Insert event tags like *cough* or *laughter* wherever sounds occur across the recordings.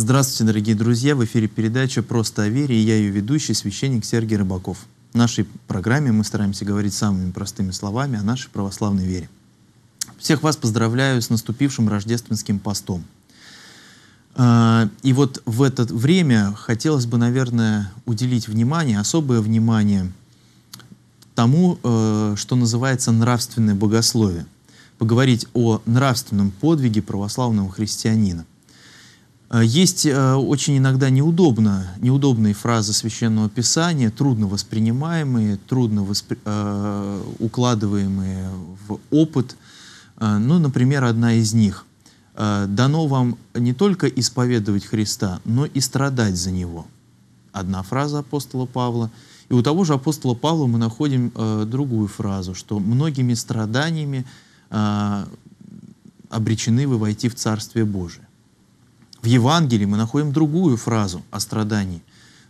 Здравствуйте, дорогие друзья! В эфире передача «Просто о вере» и я ее ведущий, священник Сергей Рыбаков. В нашей программе мы стараемся говорить самыми простыми словами о нашей православной вере. Всех вас поздравляю с наступившим рождественским постом. А, и вот в это время хотелось бы, наверное, уделить внимание, особое внимание тому, э, что называется нравственное богословие. Поговорить о нравственном подвиге православного христианина. Э, есть э, очень иногда неудобно, неудобные фразы священного писания, трудно воспринимаемые, трудно воспри... Э, укладываемые в опыт. Ну, например, одна из них. «Дано вам не только исповедовать Христа, но и страдать за Него». Одна фраза апостола Павла. И у того же апостола Павла мы находим э, другую фразу, что многими страданиями э, обречены вы войти в Царствие Божие. В Евангелии мы находим другую фразу о страдании,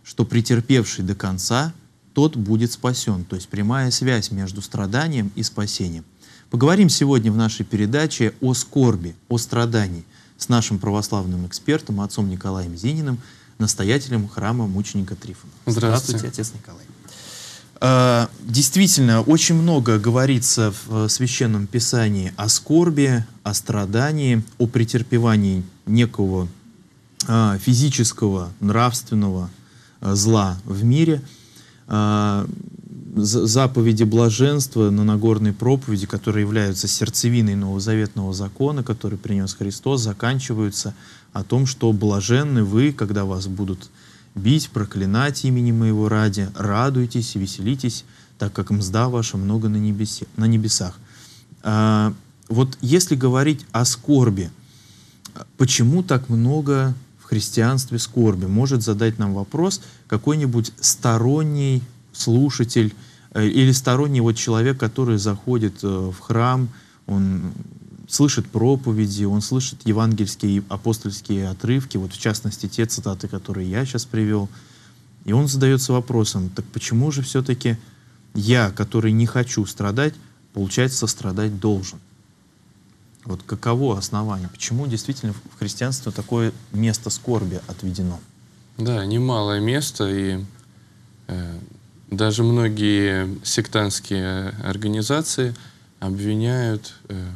что претерпевший до конца, тот будет спасен. То есть прямая связь между страданием и спасением. Поговорим сегодня в нашей передаче о скорби, о страдании с нашим православным экспертом, отцом Николаем Зининым, настоятелем храма мученика Трифона. Здравствуйте, Здравствуйте отец Николай. А, действительно, очень много говорится в э, Священном Писании о скорби, о страдании, о претерпевании некого а, физического, нравственного а, зла в мире. А, заповеди блаженства на Нагорной проповеди, которые являются сердцевиной новозаветного закона, который принес Христос, заканчиваются о том, что блаженны вы, когда вас будут бить, проклинать имени моего ради, радуйтесь и веселитесь, так как мзда ваша много на, небесе, на небесах. А, вот если говорить о скорби, почему так много христианстве скорби, может задать нам вопрос какой-нибудь сторонний слушатель э, или сторонний вот человек, который заходит э, в храм, он слышит проповеди, он слышит евангельские апостольские отрывки, вот в частности те цитаты, которые я сейчас привел, и он задается вопросом, так почему же все-таки я, который не хочу страдать, получается, страдать должен? Вот каково основание? Почему действительно в христианстве такое место скорби отведено? Да, немалое место, и э, даже многие сектантские организации обвиняют э,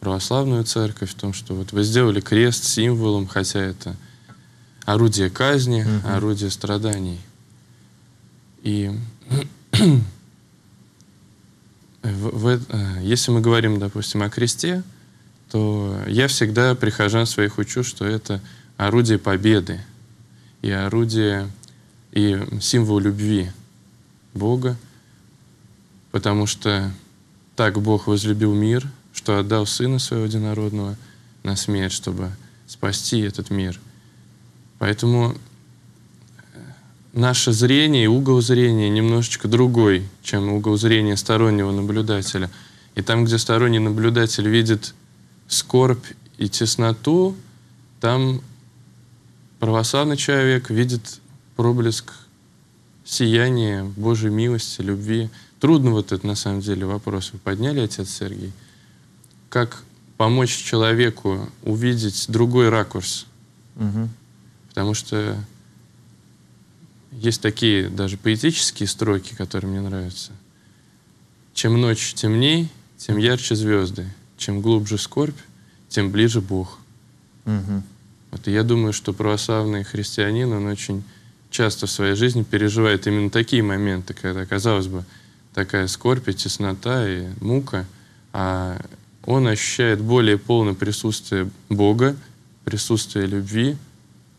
православную церковь в том, что вот вы сделали крест символом, хотя это орудие казни, Mm -hmm. орудие страданий. И *clears throat* в, в, э, если мы говорим, допустим, о кресте, что я всегда прихожан своих учу, что это орудие победы и орудие, и символ любви Бога, потому что так Бог возлюбил мир, что отдал Сына Своего Единородного на смерть, чтобы спасти этот мир. Поэтому э, наше зрение, угол зрения немножечко другой, чем угол зрения стороннего наблюдателя. И там, где сторонний наблюдатель видит скорбь и тесноту, там православный человек видит проблеск сияния Божьей милости, любви. Трудно вот это, на самом деле, вопрос. Вы подняли, отец Сергей? Как помочь человеку увидеть другой ракурс? Угу. Потому что есть такие даже поэтические строки, которые мне нравятся. Чем ночь темней, тем ярче звезды чем глубже скорбь, тем ближе Бог. Угу. Вот, и я думаю, что православный христианин, он очень часто в своей жизни переживает именно такие моменты, когда, казалось бы, такая скорбь, и теснота и мука, а он ощущает более полное присутствие Бога, присутствие любви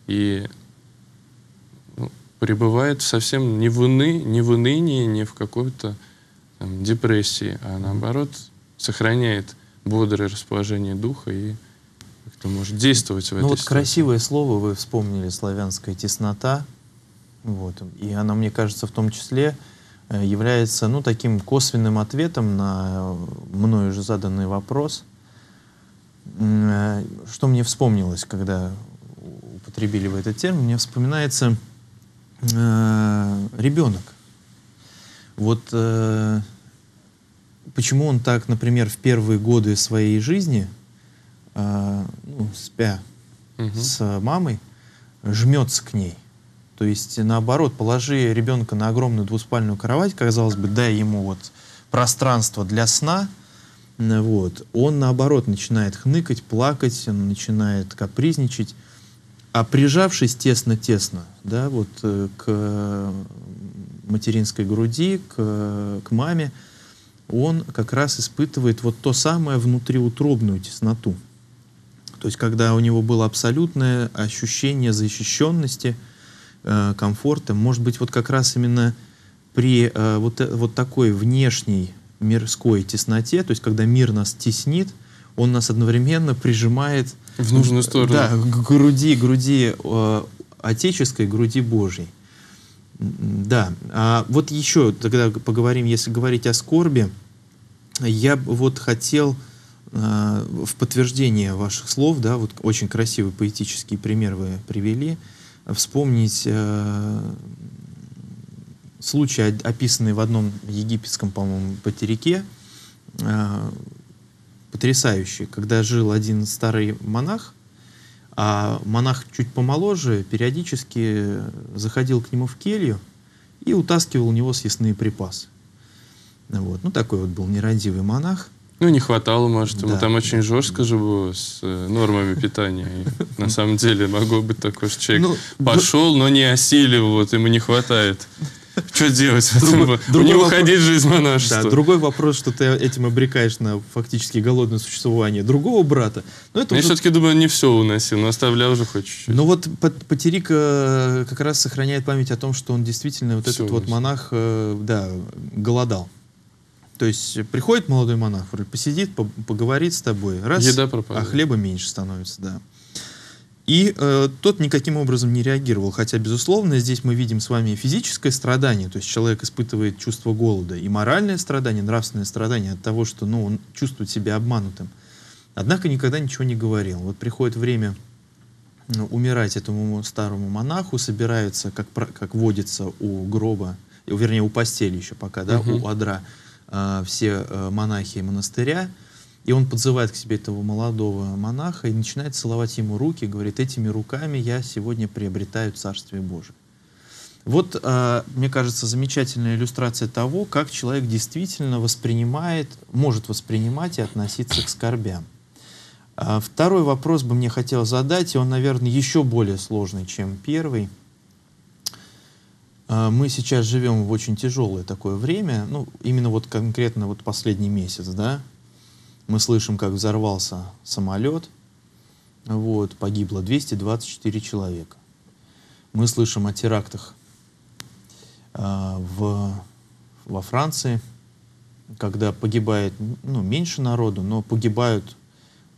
и ну, пребывает совсем не в, уны, не в унынии, не в какой-то депрессии, а наоборот сохраняет бодрое расположение духа и как-то может действовать в ну, этой Ну вот ситуации. красивое слово вы вспомнили, славянская теснота. Вот. И она, мне кажется, в том числе э, является ну, таким косвенным ответом на э, мною уже заданный вопрос. Э, что мне вспомнилось, когда употребили в этот термин, мне вспоминается э, ребенок. Вот э, почему он так, например, в первые годы своей жизни, э, ну, спя угу. с мамой, жмется к ней. То есть, наоборот, положи ребенка на огромную двуспальную кровать, казалось бы, дай ему вот пространство для сна, вот, он, наоборот, начинает хныкать, плакать, он начинает капризничать, а прижавшись тесно-тесно, да, вот э, к материнской груди, к, к маме, он как раз испытывает вот то самое внутриутробную тесноту. То есть когда у него было абсолютное ощущение защищенности, э, комфорта, может быть, вот как раз именно при э, вот, э, вот такой внешней мирской тесноте, то есть когда мир нас теснит, он нас одновременно прижимает в нужную сторону. Да, к груди, груди э, отеческой, груди Божьей. Да. А вот еще тогда поговорим, если говорить о скорби. Я вот хотел а, в подтверждение ваших слов, да, вот очень красивый поэтический пример вы привели, вспомнить а, случай, описанный в одном египетском, по-моему, потерике, а, потрясающий, когда жил один старый монах, а монах чуть помоложе периодически заходил к нему в келью и утаскивал у него съестные припасы. Вот. Ну, такой вот был нерадивый монах. Ну, не хватало, может, ему да. там очень жестко же было с э, нормами питания. И, на самом деле могло быть такой что человек ну, пошел, но не осилил, вот ему не хватает. Что делать? Типа, не уходить жизнь монашества. Да, другой вопрос, что ты этим обрекаешь на фактически голодное существование другого брата. Но это Я уже... все-таки думаю, не все уносил, но оставлял уже хоть чуть-чуть. Ну вот Потерика э, как раз сохраняет память о том, что он действительно вот все этот уносил. вот монах, э, да, голодал. То есть приходит молодой монах, посидит, поговорит с тобой, раз, Еда пропадает. а хлеба меньше становится, да. И э, тот никаким образом не реагировал, хотя, безусловно, здесь мы видим с вами физическое страдание, то есть человек испытывает чувство голода, и моральное страдание, нравственное страдание от того, что ну, он чувствует себя обманутым. Однако никогда ничего не говорил. Вот приходит время ну, умирать этому старому монаху, собираются, как, как водится, у гроба, вернее, у постели еще пока, да, угу. у адра, э, все э, монахи монастыря, и он подзывает к себе этого молодого монаха и начинает целовать ему руки, говорит, этими руками я сегодня приобретаю Царствие Божие. Вот, а, мне кажется, замечательная иллюстрация того, как человек действительно воспринимает, может воспринимать и относиться к скорбям. А, второй вопрос бы мне хотел задать, и он, наверное, еще более сложный, чем первый. А, мы сейчас живем в очень тяжелое такое время, ну, именно вот конкретно вот последний месяц, да, мы слышим, как взорвался самолет, вот, погибло 224 человека. Мы слышим о терактах э, в, во Франции, когда погибает ну, меньше народу, но погибают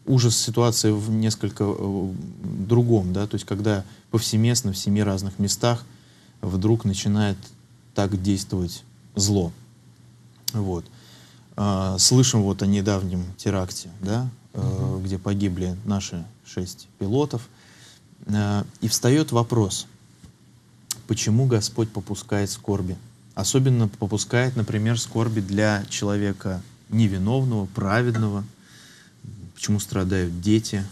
ужас ситуации в несколько э, другом, да, то есть когда повсеместно в семи разных местах вдруг начинает так действовать зло. Вот. А, слышим вот о недавнем теракте, да, угу. где погибли наши шесть пилотов, э, и встает вопрос, почему Господь попускает скорби? Особенно попускает, например, скорби для человека невиновного, праведного, почему страдают дети.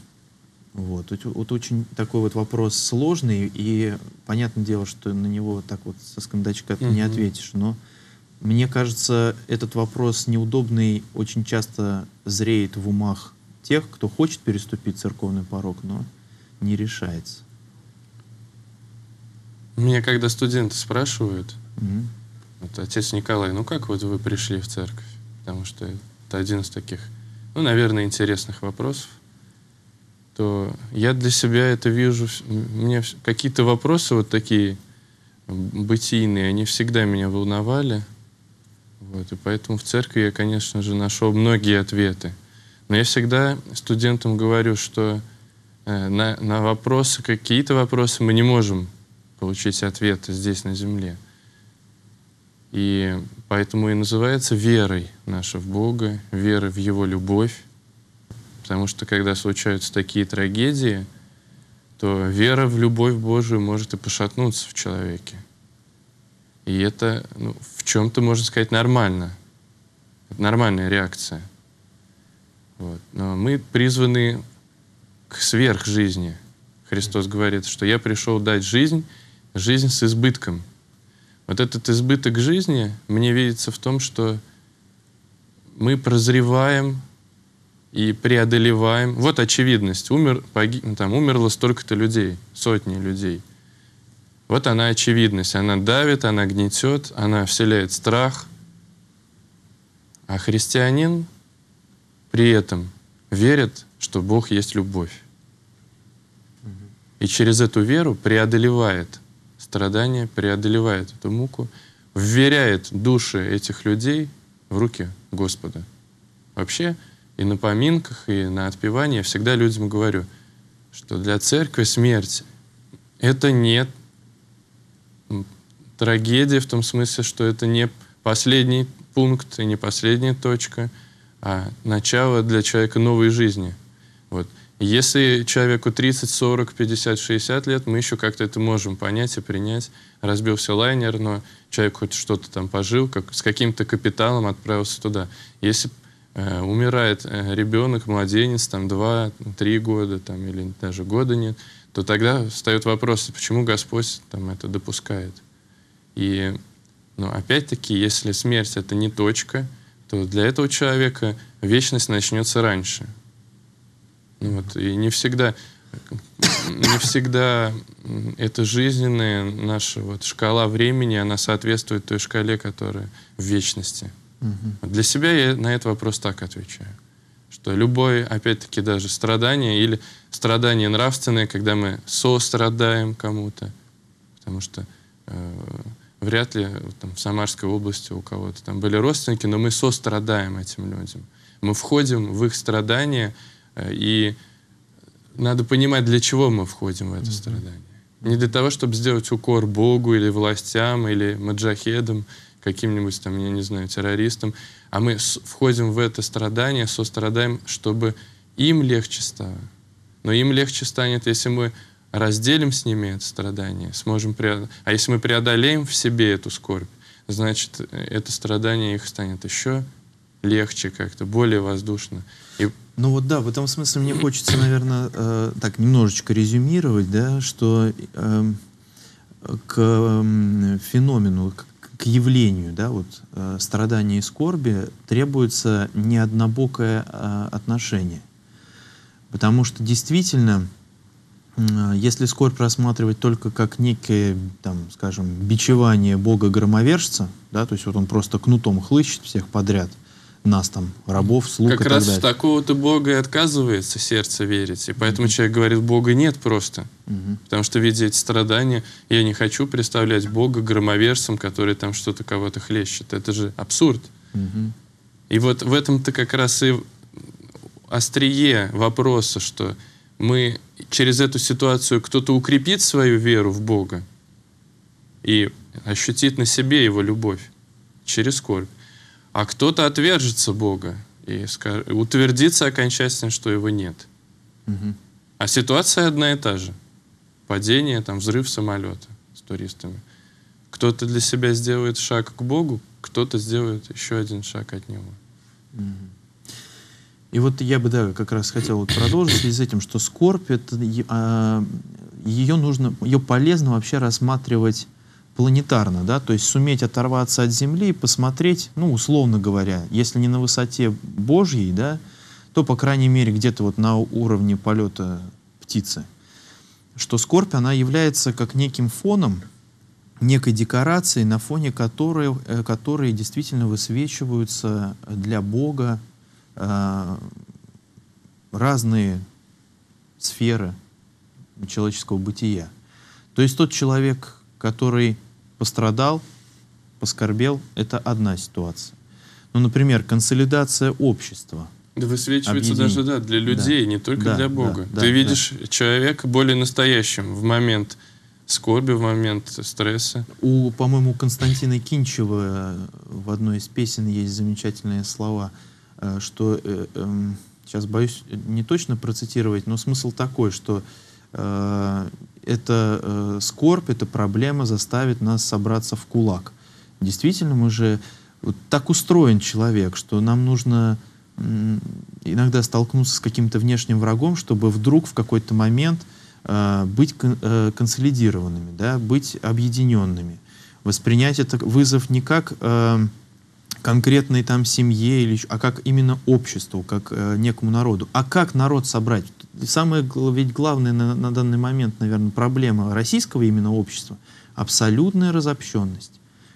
Вот. вот очень такой вот вопрос сложный, и понятное дело, что на него так вот со скандачка ты угу. не ответишь, но мне кажется, этот вопрос неудобный очень часто зреет в умах тех, кто хочет переступить церковный порог, но не решается. Меня когда студенты спрашивают, mm-hmm. вот, отец Николай, ну как вот вы пришли в церковь? Потому что это один из таких, ну, наверное, интересных вопросов то я для себя это вижу, мне какие-то вопросы вот такие бытийные, они всегда меня волновали. Вот, и поэтому в церкви я, конечно же, нашел многие ответы. Но я всегда студентам говорю, что э, на, на вопросы, какие-то вопросы мы не можем получить ответы здесь, на земле. И поэтому и называется верой наша в Бога, вера в Его любовь. Потому что когда случаются такие трагедии, то вера в любовь Божию может и пошатнуться в человеке. И это ну, в чем-то, можно сказать, нормально. Это нормальная реакция. Вот. Но мы призваны к сверхжизни. Христос говорит, что я пришел дать жизнь, жизнь с избытком. Вот этот избыток жизни мне видится в том, что мы прозреваем и преодолеваем. Вот очевидность. Умер, погиб, там, умерло столько-то людей, сотни людей — вот она очевидность, она давит, она гнетет, она вселяет страх. А христианин при этом верит, что Бог есть любовь. И через эту веру преодолевает страдания, преодолевает эту муку, вверяет души этих людей в руки Господа. Вообще и на поминках, и на отпевании я всегда людям говорю, что для церкви смерть — это не трагедия в том смысле, что это не последний пункт и не последняя точка, а начало для человека новой жизни. Вот. Если человеку 30, 40, 50, 60 лет, мы еще как-то это можем понять и принять. Разбился лайнер, но человек хоть что-то там пожил, как, с каким-то капиталом отправился туда. Если э, умирает э, ребенок, младенец, там 2-3 года там, или даже года нет, то тогда встает вопрос, почему Господь там, это допускает. И ну, опять-таки, если смерть — это не точка, то для этого человека вечность начнется раньше. Ну, вот, и не всегда, не всегда эта жизненная наша вот шкала времени, она соответствует той шкале, которая в вечности. Угу. Для себя я на этот вопрос так отвечаю что любое, опять-таки, даже страдание или страдание нравственное, когда мы сострадаем кому-то, потому что э, вряд ли там, в Самарской области у кого-то там были родственники, но мы сострадаем этим людям. Мы входим в их страдания, э, и надо понимать, для чего мы входим в это mm-hmm. страдание. Не для того, чтобы сделать укор Богу или властям, или маджахедам, каким-нибудь там, я не знаю, террористом, а мы входим в это страдание, сострадаем, чтобы им легче стало. Но им легче станет, если мы разделим с ними это страдание, сможем преод. А если мы преодолеем в себе эту скорбь, значит, э, это страдание их станет еще легче как-то, более воздушно. И... Ну вот да, в этом смысле мне хочется, наверное, э, так немножечко резюмировать, да, что э, к э, феномену, к явлению, да, вот э, страдания и скорби требуется не однобокое э, отношение. Потому что действительно, э, если скорбь рассматривать только как некое, там, скажем, бичевание бога-громовержца, да, то есть вот он просто кнутом хлыщет всех подряд – нас там, рабов, слуг как и так раз далее. такого-то Бога и отказывается сердце верить. И поэтому mm-hmm. человек говорит, Бога нет просто. Mm-hmm. Потому что, видя эти страдания, я не хочу представлять Бога громоверсом, который там что-то кого-то хлещет. Это же абсурд. Mm-hmm. И вот в этом-то как раз и острие вопроса, что мы через эту ситуацию кто-то укрепит свою веру в Бога и ощутит на себе его любовь через скорбь а кто-то отвержется Бога и утвердится окончательно, что его нет. Угу. А ситуация одна и та же. Падение, там, взрыв самолета с туристами. Кто-то для себя сделает шаг к Богу, кто-то сделает еще один шаг от Него. И вот я бы, да, как раз хотел вот продолжить с этим, что скорбь, это, э, а, ее нужно, ее полезно вообще рассматривать планетарно, да, то есть суметь оторваться от Земли и посмотреть, ну, условно говоря, если не на высоте Божьей, да, то, по крайней мере, где-то вот на уровне полета птицы, что скорбь, она является как неким фоном, некой декорацией, на фоне которой, э, которые действительно высвечиваются для Бога э, разные сферы человеческого бытия. То есть тот человек, который пострадал, поскорбел, это одна ситуация. Ну, например, консолидация общества. Да высвечивается Объединение. даже да, для людей, да. не только да, для Бога. Да, Ты да, видишь да. человека более настоящим в момент скорби, в момент стресса. У, по-моему, Константина Кинчева э, в одной из песен есть замечательные слова, э, что э, эм, сейчас боюсь не точно процитировать, но смысл такой, что это э, скорбь, эта проблема заставит нас собраться в кулак. Действительно, мы же вот так устроен человек, что нам нужно иногда столкнуться с каким-то внешним врагом, чтобы вдруг в какой-то момент э, быть кон э, консолидированными, да, быть объединенными, воспринять этот вызов не как э, конкретной там семье, или, а как именно обществу, как э, некому народу. А как народ собрать? Самое ведь главное на, на данный момент, наверное, проблема российского именно общества — абсолютная разобщенность.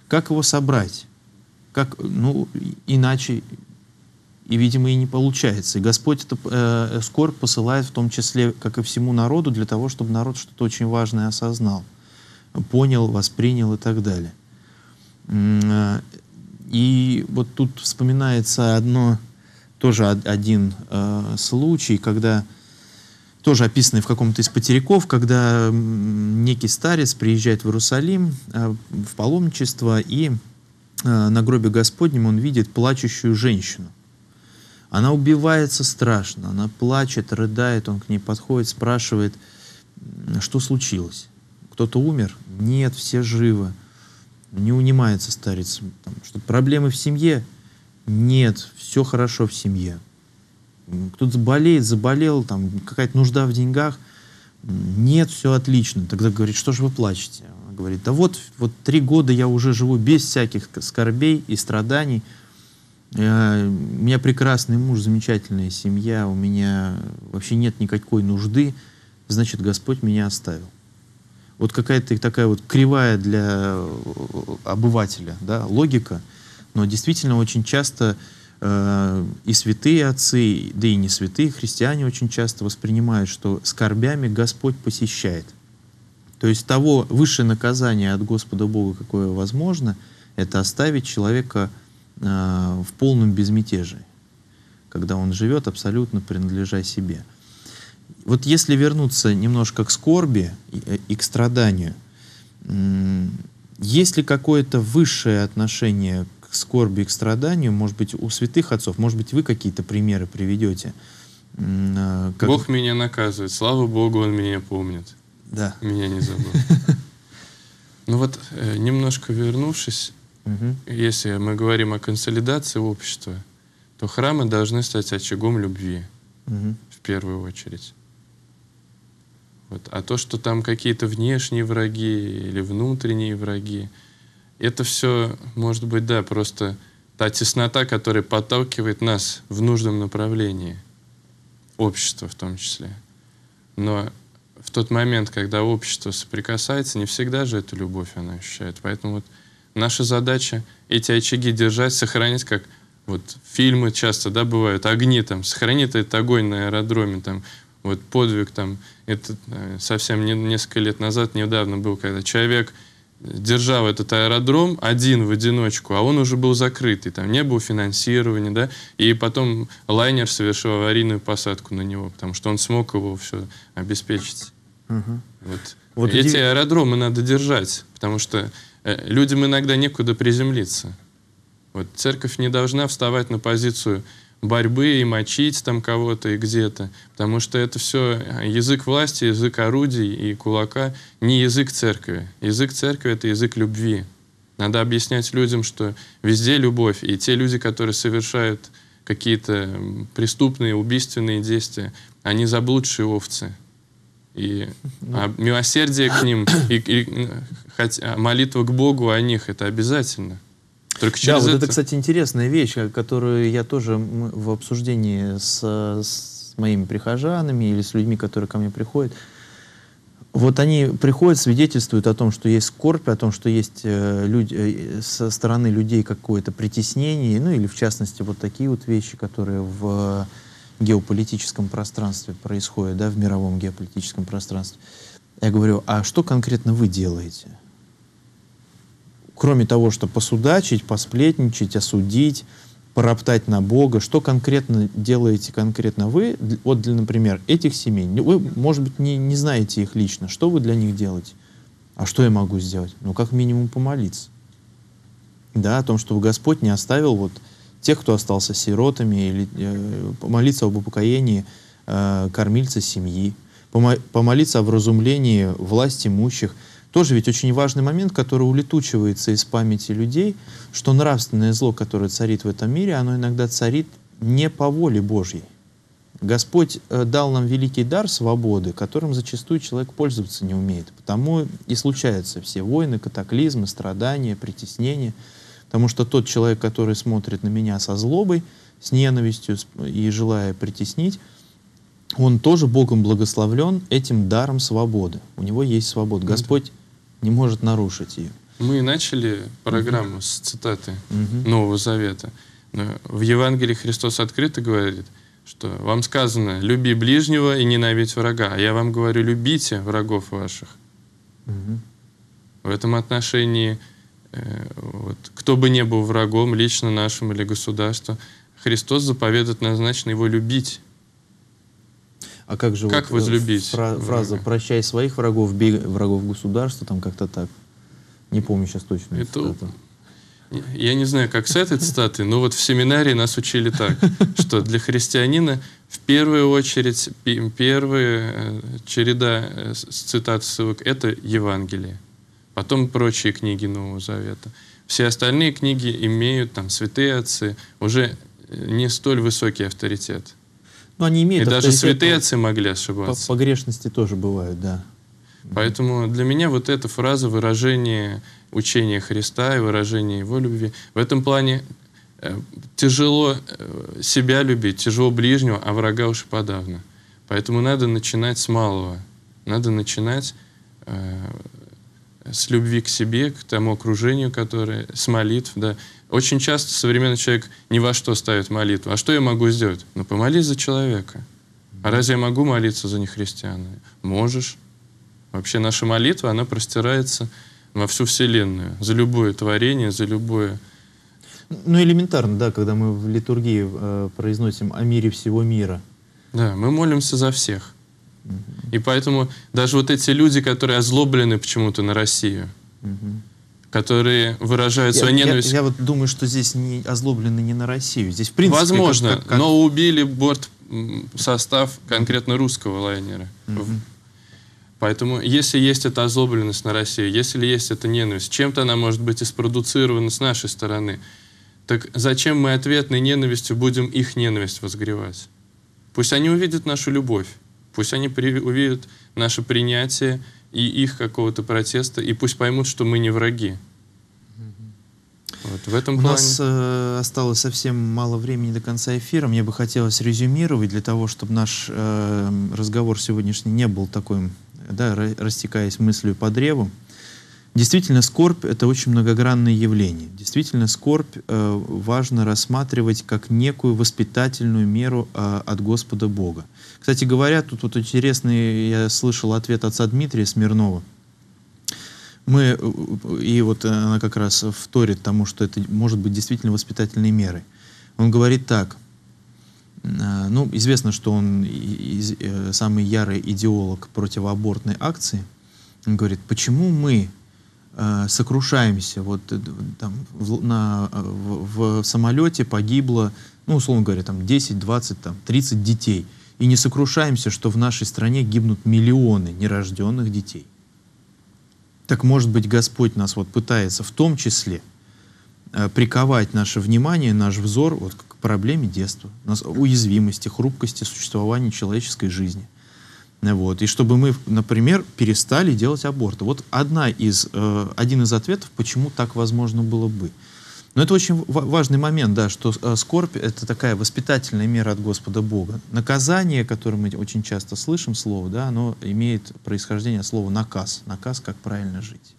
Как его собрать? Как, ну, иначе и, видимо, и не получается. И Господь это, э, э, скорбь посылает в том числе, как и всему народу, для того, чтобы народ что-то очень важное осознал, понял, воспринял и так далее. Э, и вот тут вспоминается одно, тоже один э, случай, когда тоже описанный в каком-то из потеряков, когда некий старец приезжает в Иерусалим э, в паломничество, и э, на гробе Господнем он видит плачущую женщину. Она убивается страшно, она плачет, рыдает, он к ней подходит, спрашивает, что случилось? Кто-то умер? Нет, все живы не унимается старец, там, что проблемы в семье, нет, все хорошо в семье. Кто-то болеет, заболел, там какая-то нужда в деньгах, нет, все отлично. Тогда говорит, что же вы плачете? Она говорит, да вот, вот три года я уже живу без всяких скорбей и страданий, э, у меня прекрасный муж, замечательная семья, у меня вообще нет никакой нужды, значит, Господь меня оставил вот какая-то такая вот кривая для э, обывателя да, логика, но действительно очень часто э, и святые отцы, да и не святые христиане очень часто воспринимают, что скорбями Господь посещает. То есть того высшее наказание от Господа Бога, какое возможно, это оставить человека э, в полном безмятежии, когда он живет абсолютно принадлежа себе вот если вернуться немножко к скорби и, э, и к страданию, есть ли какое-то высшее отношение к скорби и к страданию, может быть, у святых отцов, может быть, вы какие-то примеры приведете? Э, как... Бог меня наказывает, слава Богу, Он меня помнит. Да. Меня не забыл. *laughs* Ну вот, э, немножко вернувшись, если мы говорим о консолидации общества, то храмы должны стать очагом любви в первую очередь. Вот. А то, что там какие-то внешние враги или внутренние враги, это все, может быть, да, просто та теснота, которая подталкивает нас в нужном направлении, общество в том числе. Но в тот момент, когда общество соприкасается, не всегда же эту любовь она ощущает. Поэтому вот наша задача эти очаги держать, сохранить, как вот фильмы часто, да, бывают, огни там, сохранит этот огонь на аэродроме, там, вот подвиг там, это э, совсем не, несколько лет назад, недавно был, когда человек держал этот аэродром один в одиночку, а он уже был закрытый, там не было финансирования, да, и потом лайнер совершил аварийную посадку на него, потому что он смог его все обеспечить. Угу. Вот. Вот Эти иди... аэродромы надо держать, потому что э, людям иногда некуда приземлиться. Вот церковь не должна вставать на позицию борьбы и мочить там кого-то и где-то. Потому что это все язык власти, язык орудий и кулака, не язык церкви. Язык церкви — это язык любви. Надо объяснять людям, что везде любовь, и те люди, которые совершают какие-то преступные, убийственные действия, они заблудшие овцы. И ну. а милосердие к ним, и, и э, хотя, а молитва к Богу о них — это обязательно — только через да, это... это, кстати, интересная вещь, э, которую я тоже в обсуждении с, с моими прихожанами или с людьми, которые ко мне приходят, вот они приходят, свидетельствуют о том, что есть скорбь, о том, что есть э, люди, э, со стороны людей какое-то притеснение, ну или в частности вот такие вот вещи, которые в э, геополитическом пространстве происходят, да, в мировом геополитическом пространстве. Я говорю, а что конкретно вы делаете? кроме того, что посудачить, посплетничать, осудить, пороптать на Бога, что конкретно делаете конкретно вы, вот, для, например, этих семей, вы, может быть, не, не знаете их лично, что вы для них делаете, а что я могу сделать? Ну, как минимум помолиться. Да, о том, чтобы Господь не оставил вот тех, кто остался сиротами, или э, помолиться об упокоении э, кормильца семьи, помо помолиться о вразумлении власть имущих – тоже ведь очень важный момент, который улетучивается из памяти людей, что нравственное зло, которое царит в этом мире, оно иногда царит не по воле Божьей. Господь э, дал нам великий дар свободы, которым зачастую человек пользоваться не умеет. Потому и случаются все войны, катаклизмы, страдания, притеснения. Потому что тот человек, который смотрит на меня со злобой, с ненавистью и желая притеснить, он тоже Богом благословлен этим даром свободы. У него есть свобода. Ну Господь не может нарушить ее. Мы начали программу mm с цитаты mm Нового Завета. в Евангелии Христос открыто говорит, что вам сказано «люби ближнего и ненавидь врага», а я вам говорю «любите врагов ваших». В этом отношении э, вот, кто бы ни был врагом, лично нашим или государству, Христос заповедует назначено его любить. А как же как вот, э, возлюбить фра- фраза врага? «прощай своих врагов, бей врагов государства», там как-то так. Не помню сейчас точно это... Я не знаю, как с этой цитатой, но вот в семинарии нас учили так, что для христианина в первую очередь, первая э, череда э, цитат ссылок — это Евангелие. Потом прочие книги Нового Завета. Все остальные книги имеют, там, святые отцы, уже не столь высокий авторитет. Ну, они имеют И даже святые отцы могли ошибаться. погрешности тоже бывают, да. Поэтому для меня вот эта фраза выражение учения Христа и выражение Его любви в этом плане э, тяжело э, себя любить, тяжело ближнего, а врага уж подавно. Поэтому надо начинать с малого. Надо начинать э, с любви к себе, к тому окружению, которое, с молитв, да. Очень часто современный человек ни во что ставит молитву. А что я могу сделать? Ну, помолись за человека. А разве я могу молиться за нехристиана? Можешь. Вообще наша молитва, она простирается во всю Вселенную, за любое творение, за любое... Ну, элементарно, да, когда мы в литургии э, произносим «о мире всего мира». Да, мы молимся за всех. И поэтому даже вот эти люди, которые озлоблены почему-то на Россию, угу. которые выражают я, свою ненависть... Я, я вот думаю, что здесь не озлоблены не на Россию. Здесь, в принципе... Возможно, как, как... но убили борт состав конкретно русского лайнера. Угу. Поэтому, если есть эта озлобленность на Россию, если есть эта ненависть, чем-то она может быть и спродуцирована с нашей стороны, так зачем мы ответной ненавистью будем их ненависть возгревать? Пусть они увидят нашу любовь. Пусть они при, увидят наше принятие и их какого-то протеста, и пусть поймут, что мы не враги. Вот, в этом У плане... нас э, осталось совсем мало времени до конца эфира. Мне бы хотелось резюмировать для того, чтобы наш э, разговор сегодняшний не был такой, да, растекаясь мыслью по древу. Действительно, скорбь — это очень многогранное явление. Действительно, скорбь э, важно рассматривать как некую воспитательную меру э, от Господа Бога. Кстати говоря, тут вот интересный, я слышал ответ отца Дмитрия Смирнова. Мы, э, и вот она как раз вторит тому, что это может быть действительно воспитательные меры. Он говорит так, э, ну, известно, что он э, самый ярый идеолог противоабортной акции. Он говорит, почему мы сокрушаемся, вот там в, на, в, в самолете погибло, ну, условно говоря, там 10, 20, там 30 детей – и не сокрушаемся, что в нашей стране гибнут миллионы нерожденных детей. Так может быть, Господь нас вот пытается в том числе э, приковать наше внимание, наш взор вот к проблеме детства, нас уязвимости, хрупкости существования человеческой жизни. Вот. И чтобы мы, например, перестали делать аборты. Вот одна из, э, один из ответов, почему так возможно было бы. Но это очень важный момент, да, что а, скорбь — это такая воспитательная мера от Господа Бога. Наказание, которое мы очень часто слышим слово, да, оно имеет происхождение от слова «наказ». Наказ, как правильно жить.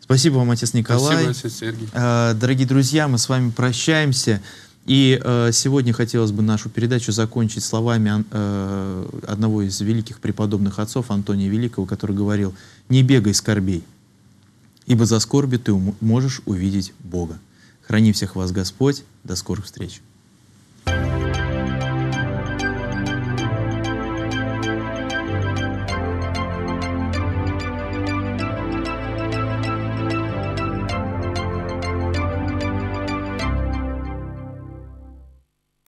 Спасибо вам, отец Николай. Спасибо, отец Сергей. А, дорогие друзья, мы с вами прощаемся. И э, сегодня хотелось бы нашу передачу закончить словами э, одного из великих преподобных отцов Антония Великого, который говорил «Не бегай скорбей, ибо за скорби ты можешь увидеть Бога». Храни всех вас Господь. До скорых встреч.